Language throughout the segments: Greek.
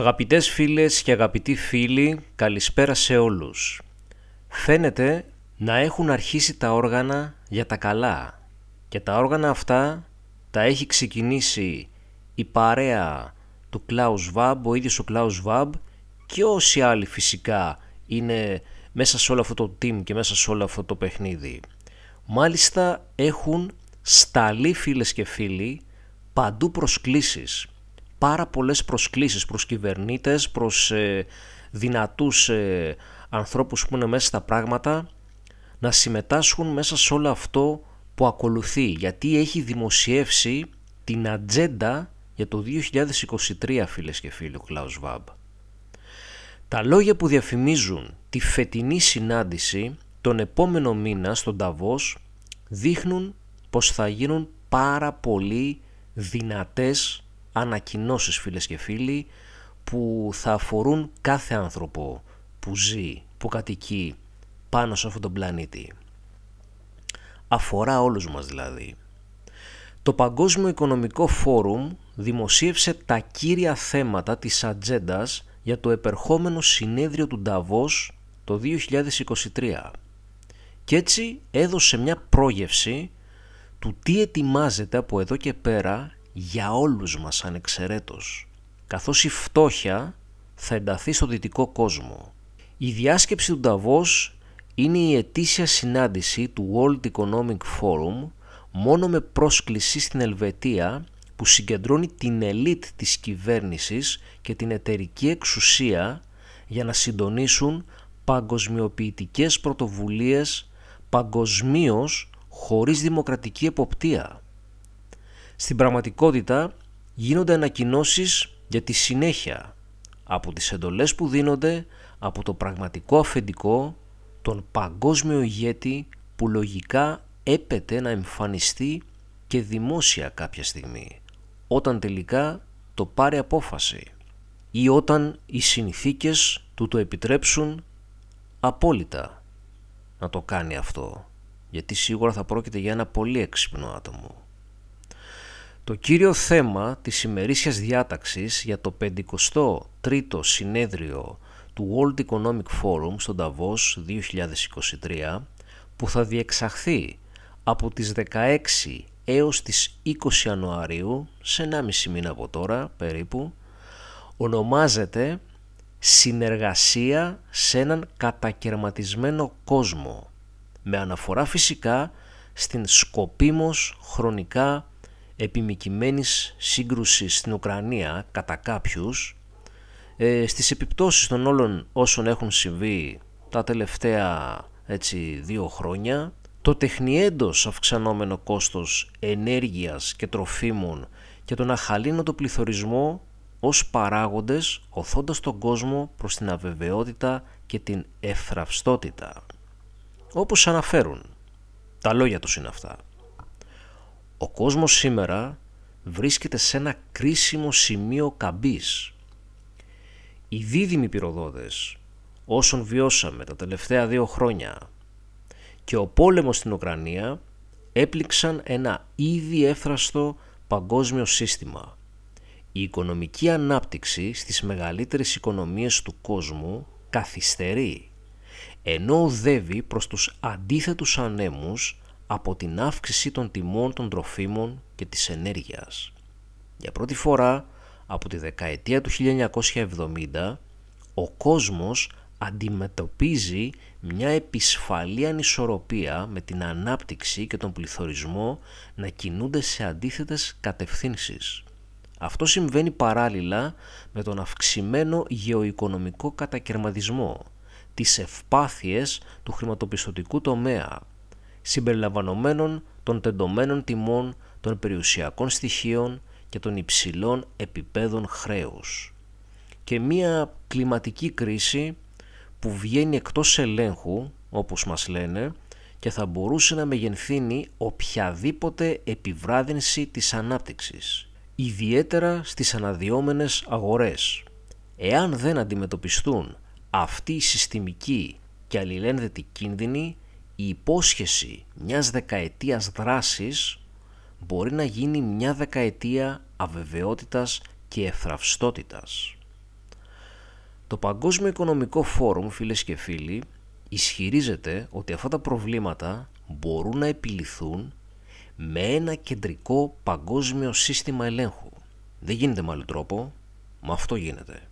Αγαπητές φίλες και αγαπητοί φίλοι, καλησπέρα σε όλους. Φαίνεται να έχουν αρχίσει τα όργανα για τα καλά και τα όργανα αυτά τα έχει ξεκινήσει η παρέα του Κλάους Βάμπ, ο ίδιος ο Κλάους Βάμπ και όσοι άλλοι φυσικά είναι μέσα σε όλο αυτό το team και μέσα σε όλο αυτό το παιχνίδι. Μάλιστα έχουν σταλεί φίλες και φίλοι παντού προσκλήσεις πάρα πολλές προσκλήσεις προς κυβερνήτες, προς ε, δυνατούς ε, ανθρώπους που είναι μέσα στα πράγματα να συμμετάσχουν μέσα σε όλο αυτό που ακολουθεί γιατί έχει δημοσιεύσει την ατζέντα για το 2023 φίλες και φίλοι ο Κλάους Βάμπ. Τα λόγια που διαφημίζουν τη φετινή συνάντηση τον επόμενο μήνα στον Ταβός δείχνουν πως θα γίνουν πάρα πολύ δυνατές ανακοινώσεις φίλες και φίλοι που θα αφορούν κάθε άνθρωπο που ζει, που κατοικεί πάνω σε αυτόν τον πλανήτη. Αφορά όλους μας δηλαδή. Το Παγκόσμιο Οικονομικό Φόρουμ δημοσίευσε τα κύρια θέματα της ατζέντας για το επερχόμενο συνέδριο του Νταβός το 2023 και έτσι έδωσε μια πρόγευση του τι ετοιμάζεται από εδώ και πέρα για όλους μας ανεξαιρέτως, καθώς η φτώχεια θα ενταθεί στο δυτικό κόσμο. Η διάσκεψη του Νταβός είναι η ετήσια συνάντηση του World Economic Forum μόνο με πρόσκληση στην Ελβετία που συγκεντρώνει την ελίτ της κυβέρνησης και την εταιρική εξουσία για να συντονίσουν παγκοσμιοποιητικές πρωτοβουλίες παγκοσμίως χωρίς δημοκρατική εποπτεία. Στην πραγματικότητα γίνονται ανακοινώσεις για τη συνέχεια από τις εντολές που δίνονται από το πραγματικό αφεντικό, τον παγκόσμιο ηγέτη που λογικά έπεται να εμφανιστεί και δημόσια κάποια στιγμή, όταν τελικά το πάρει απόφαση ή όταν οι συνθήκες του το επιτρέψουν απόλυτα να το κάνει αυτό, γιατί σίγουρα θα πρόκειται για ένα πολύ έξυπνο άτομο. Το κύριο θέμα της ημερήσιας διάταξης για το 53ο συνέδριο του World Economic Forum στον Ταβός 2023 που θα διεξαχθεί από τις 16 έως τις 20 Ιανουαρίου σε 1,5 μήνα από τώρα περίπου ονομάζεται «Συνεργασία σε έναν κατακαιρματισμένο κόσμο» με αναφορά φυσικά στην σκοπίμως χρονικά επιμικημένης σύγκρουσης στην Ουκρανία κατά κάποιους, ε, στις επιπτώσεις των όλων όσων έχουν συμβεί τα τελευταία έτσι, δύο χρόνια, το τεχνιέντος αυξανόμενο κόστος ενέργειας και τροφίμων και τον αχαλήνοτο πληθωρισμό ως παράγοντες οθώντας τον κόσμο προς την αβεβαιότητα και την εφραυστότητα. Όπως αναφέρουν, τα λόγια τους είναι αυτά. Ο κόσμος σήμερα βρίσκεται σε ένα κρίσιμο σημείο καμπής. Οι δίδυμοι πυροδότες όσων βιώσαμε τα τελευταία δύο χρόνια και ο πόλεμος στην Ουκρανία έπληξαν ένα ήδη έφραστο παγκόσμιο σύστημα. Η οικονομική ανάπτυξη στις μεγαλύτερες οικονομίες του κόσμου καθυστερεί, ενώ οδεύει προς τους αντίθετους ανέμους από την αύξηση των τιμών των τροφίμων και της ενέργειας. Για πρώτη φορά από τη δεκαετία του 1970 ο κόσμος αντιμετωπίζει μια επισφαλή ανισορροπία με την ανάπτυξη και τον πληθωρισμό να κινούνται σε αντίθετες κατευθύνσεις. Αυτό συμβαίνει παράλληλα με τον αυξημένο γεωοικονομικό κατακαιρματισμό, τις ευπάθειες του χρηματοπιστωτικού τομέα, συμπεριλαμβανομένων των τεντωμένων τιμών των περιουσιακών στοιχείων και των υψηλών επιπέδων χρέους. Και μία κλιματική κρίση που βγαίνει εκτός ελέγχου, όπως μας λένε, και θα μπορούσε να μεγενθύνει οποιαδήποτε επιβράδυνση της ανάπτυξης, ιδιαίτερα στις αναδιόμενες αγορές. Εάν δεν αντιμετωπιστούν αυτοί οι συστημικοί και αλληλένδετοι κίνδυνοι, η υπόσχεση μιας δεκαετίας δράσης μπορεί να γίνει μια δεκαετία αβεβαιότητας και εφραυστότητας. Το Παγκόσμιο Οικονομικό Φόρουμ, φίλες και φίλοι, ισχυρίζεται ότι αυτά τα προβλήματα μπορούν να επιληθούν με ένα κεντρικό παγκόσμιο σύστημα ελέγχου. Δεν γίνεται με άλλο τρόπο, μα αυτό γίνεται.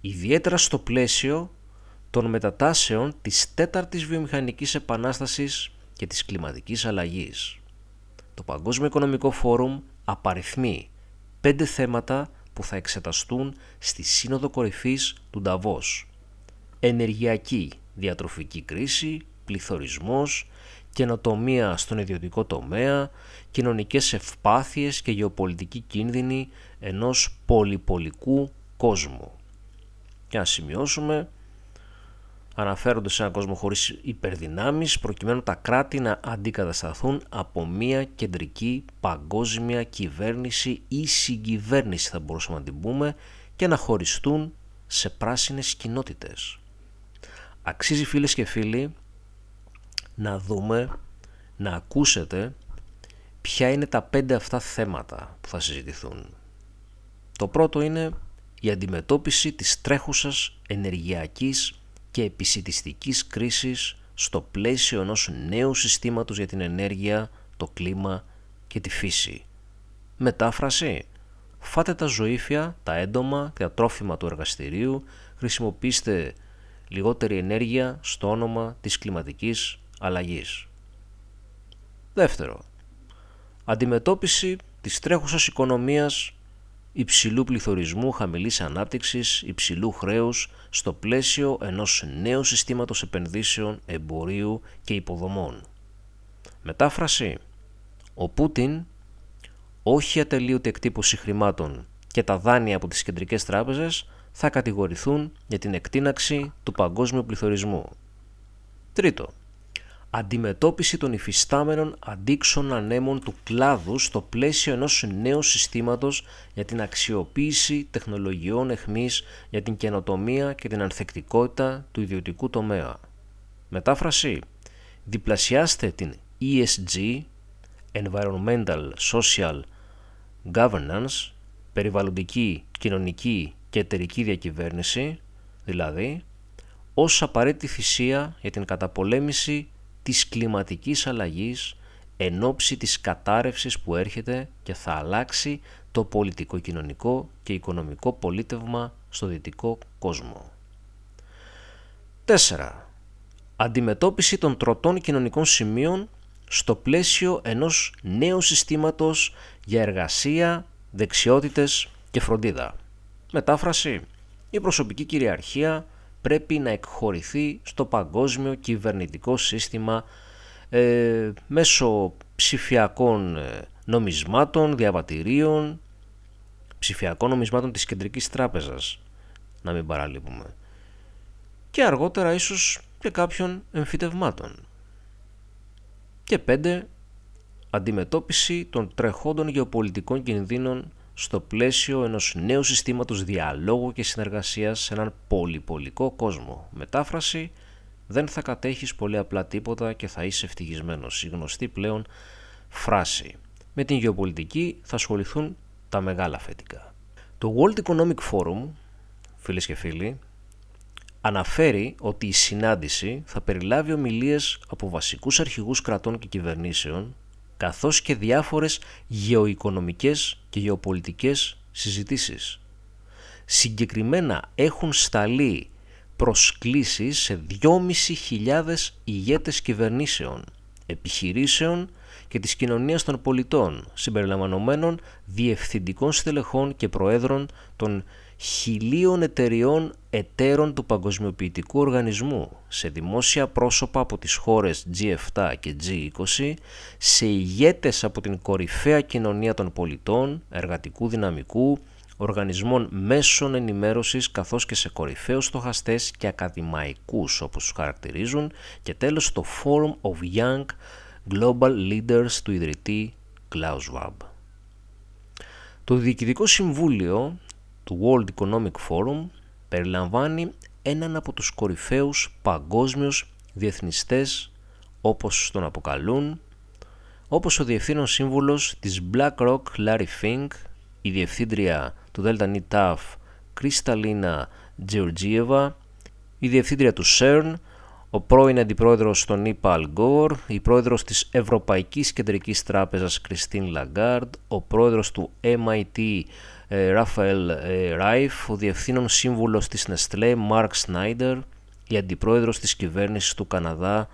Ιδιαίτερα στο πλαίσιο των μετατάσεων της τέταρτης βιομηχανικής επανάστασης και της κλιματικής αλλαγής. Το Παγκόσμιο Οικονομικό Φόρουμ απαριθμεί πέντε θέματα που θα εξεταστούν στη Σύνοδο Κορυφής του Νταβός. Ενεργειακή διατροφική κρίση, πληθωρισμός, καινοτομία στον ιδιωτικό τομέα, κοινωνικές ευπάθειες και γεωπολιτική κίνδυνη ενός πολυπολικού κόσμου. Και να σημειώσουμε αναφέρονται σε έναν κόσμο χωρίς υπερδυνάμεις προκειμένου τα κράτη να αντικατασταθούν από μια κεντρική παγκόσμια κυβέρνηση ή συγκυβέρνηση θα μπορούσαμε να την πούμε και να χωριστούν σε πράσινες κοινότητες. Αξίζει φίλες και φίλοι να δούμε, να ακούσετε ποια είναι τα πέντε αυτά θέματα που θα συζητηθούν. Το πρώτο είναι η αντιμετώπιση της τρέχουσας ενεργειακής και επισητιστικής κρίσης στο πλαίσιο ενός νέου συστήματος για την ενέργεια, το κλίμα και τη φύση. Μετάφραση. Φάτε τα ζωήφια, τα έντομα και τα τρόφιμα του εργαστηρίου, χρησιμοποιήστε λιγότερη ενέργεια στο όνομα της κλιματικής αλλαγής. Δεύτερο. Αντιμετώπιση της τρέχουσας οικονομίας υψηλού πληθωρισμού, χαμηλής ανάπτυξης, υψηλού χρέους στο πλαίσιο ενός νέου συστήματος επενδύσεων, εμπορίου και υποδομών. Μετάφραση Ο Πούτιν όχι ατελείωτη εκτύπωση χρημάτων και τα δάνεια από τις κεντρικές τράπεζες θα κατηγορηθούν για την εκτείναξη του παγκόσμιου πληθωρισμού. Τρίτο, αντιμετώπιση των υφιστάμενων αντίξων ανέμων του κλάδου στο πλαίσιο ενός νέου συστήματος για την αξιοποίηση τεχνολογιών εχμής για την καινοτομία και την ανθεκτικότητα του ιδιωτικού τομέα. Μετάφραση Διπλασιάστε την ESG Environmental Social Governance Περιβαλλοντική, κοινωνική και εταιρική διακυβέρνηση δηλαδή ως απαραίτητη θυσία για την καταπολέμηση της κλιματικής αλλαγής εν ώψη της κατάρρευσης που έρχεται και θα αλλάξει το πολιτικό, κοινωνικό και οικονομικό πολίτευμα στο δυτικό κόσμο. 4. Αντιμετώπιση των τροτών κοινωνικών σημείων στο πλαίσιο ενός νέου συστήματος για εργασία, δεξιότητες και φροντίδα. Μετάφραση. Η προσωπική κυριαρχία πρέπει να εκχωρηθεί στο παγκόσμιο κυβερνητικό σύστημα ε, μέσω ψηφιακών ε, νομισμάτων, διαβατηρίων, ψηφιακών νομισμάτων της Κεντρικής Τράπεζας, να μην παραλείπουμε. Και αργότερα ίσως και κάποιων εμφυτευμάτων. Και πέντε, αντιμετώπιση των τρεχόντων γεωπολιτικών κινδύνων στο πλαίσιο ενός νέου συστήματος διαλόγου και συνεργασίας σε έναν πολυπολικό κόσμο. Μετάφραση δεν θα κατέχεις πολύ απλά τίποτα και θα είσαι ευτυχισμένος. Η γνωστή πλέον φράση. Με την γεωπολιτική θα ασχοληθούν τα μεγάλα φετικά. Το World Economic Forum, φίλες και φίλοι, αναφέρει ότι η συνάντηση θα περιλάβει ομιλίες από βασικούς αρχηγούς κρατών και κυβερνήσεων καθώς και διάφορες γεωοικονομικές και γεωπολιτικές συζητήσεις. Συγκεκριμένα έχουν σταλεί προσκλήσεις σε 2.500 ηγέτες κυβερνήσεων, επιχειρήσεων και της κοινωνίας των πολιτών, συμπεριλαμβανομένων διευθυντικών στελεχών και προέδρων των χιλίων εταιριών εταίρων του Παγκοσμιοποιητικού Οργανισμού σε δημόσια πρόσωπα από τις χώρες G7 και G20, σε ηγέτες από την κορυφαία κοινωνία των πολιτών, εργατικού δυναμικού, οργανισμών μέσων ενημέρωσης καθώς και σε κορυφαίους στοχαστές και ακαδημαϊκούς όπως τους χαρακτηρίζουν και τέλος το Forum of Young Global Leaders του ιδρυτή Klaus Το Διοικητικό Συμβούλιο του World Economic Forum περιλαμβάνει έναν από τους κορυφαίους παγκόσμιους διεθνιστές όπως τον αποκαλούν, όπως ο Διευθύνων Σύμβουλος της BlackRock Larry Fink, η Διευθύντρια του Delta Netaf, Taf Κρυσταλίνα Τζεωργίεβα η Διευθύντρια του CERN, ο πρώην Αντιπρόεδρος των ΗΠΑ Αλγκόρ, η Πρόεδρος της Ευρωπαϊκής Κεντρικής Τράπεζας Κριστίν Λαγκάρντ, ο Πρόεδρος του MIT ε, Ράφαελ ε, Ράιφ, ο διευθύνων σύμβουλος της Νεστλέ, Μάρκ Σνάιντερ, η αντιπρόεδρος της κυβέρνησης του Καναδά,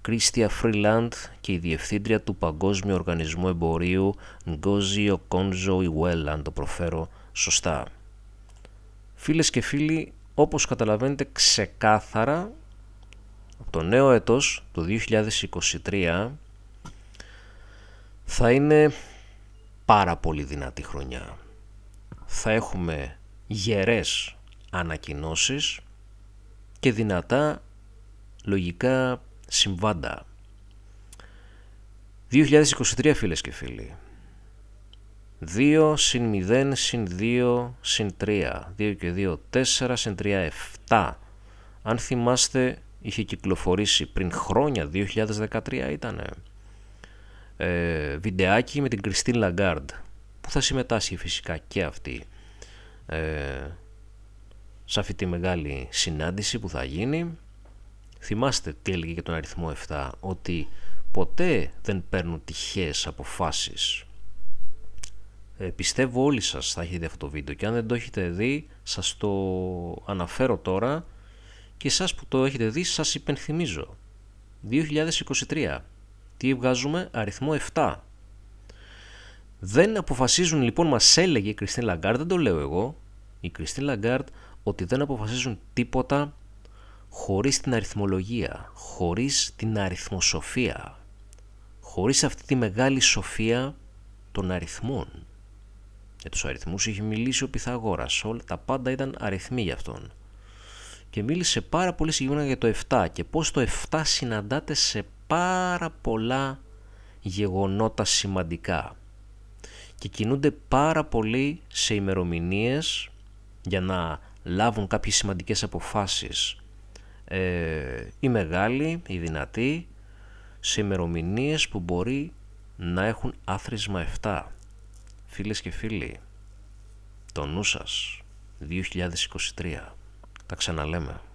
Κρίστια Φρίλαντ και η διευθύντρια του Παγκόσμιου Οργανισμού Εμπορίου, Νγκόζι Οκόντζο Ιουέλ, αν το προφέρω σωστά. Φίλες και φίλοι, όπως καταλαβαίνετε ξεκάθαρα, το νέο έτος, το 2023, θα είναι πάρα πολύ δυνατή χρονιά θα έχουμε γερές ανακοινώσεις και δυνατά λογικά συμβάντα. 2023 φίλες και φίλοι. 2 συν 0 συν 2 συν 3. 2 και 2 4 συν 3 7. Αν θυμάστε είχε κυκλοφορήσει πριν χρόνια 2013 ήτανε. Ε, βιντεάκι με την Κριστίν Λαγκάρντ θα συμμετάσχει φυσικά και αυτή ε, σε αυτή τη μεγάλη συνάντηση που θα γίνει. Θυμάστε τι έλεγε και τον αριθμό 7, ότι ποτέ δεν παίρνουν τυχαίες αποφάσεις. Ε, πιστεύω όλοι σας θα έχετε δει αυτό το βίντεο και αν δεν το έχετε δει σας το αναφέρω τώρα και σας που το έχετε δει σας υπενθυμίζω. 2023. Τι βγάζουμε? Αριθμό 7. Δεν αποφασίζουν λοιπόν, μας έλεγε η Κριστίν Λαγκάρτ, δεν το λέω εγώ, η Κριστίν Λαγκάρτ, ότι δεν αποφασίζουν τίποτα χωρίς την αριθμολογία, χωρίς την αριθμοσοφία, Χωρίς αυτή τη μεγάλη σοφία των αριθμών. Για τους αριθμούς, είχε μιλήσει ο Πυθαγόρας, όλα τα πάντα ήταν αριθμοί για αυτόν. Και μίλησε πάρα πολύ συγκεκριμένα για το 7 και πώς το 7 συναντάται σε πάρα πολλά γεγονότα σημαντικά και κινούνται πάρα πολύ σε ημερομηνίες για να λάβουν κάποιες σημαντικές αποφάσεις ε, οι μεγάλοι, οι δυνατοί σε ημερομηνίες που μπορεί να έχουν άθροισμα 7 φίλες και φίλοι το νου σας 2023 τα ξαναλέμε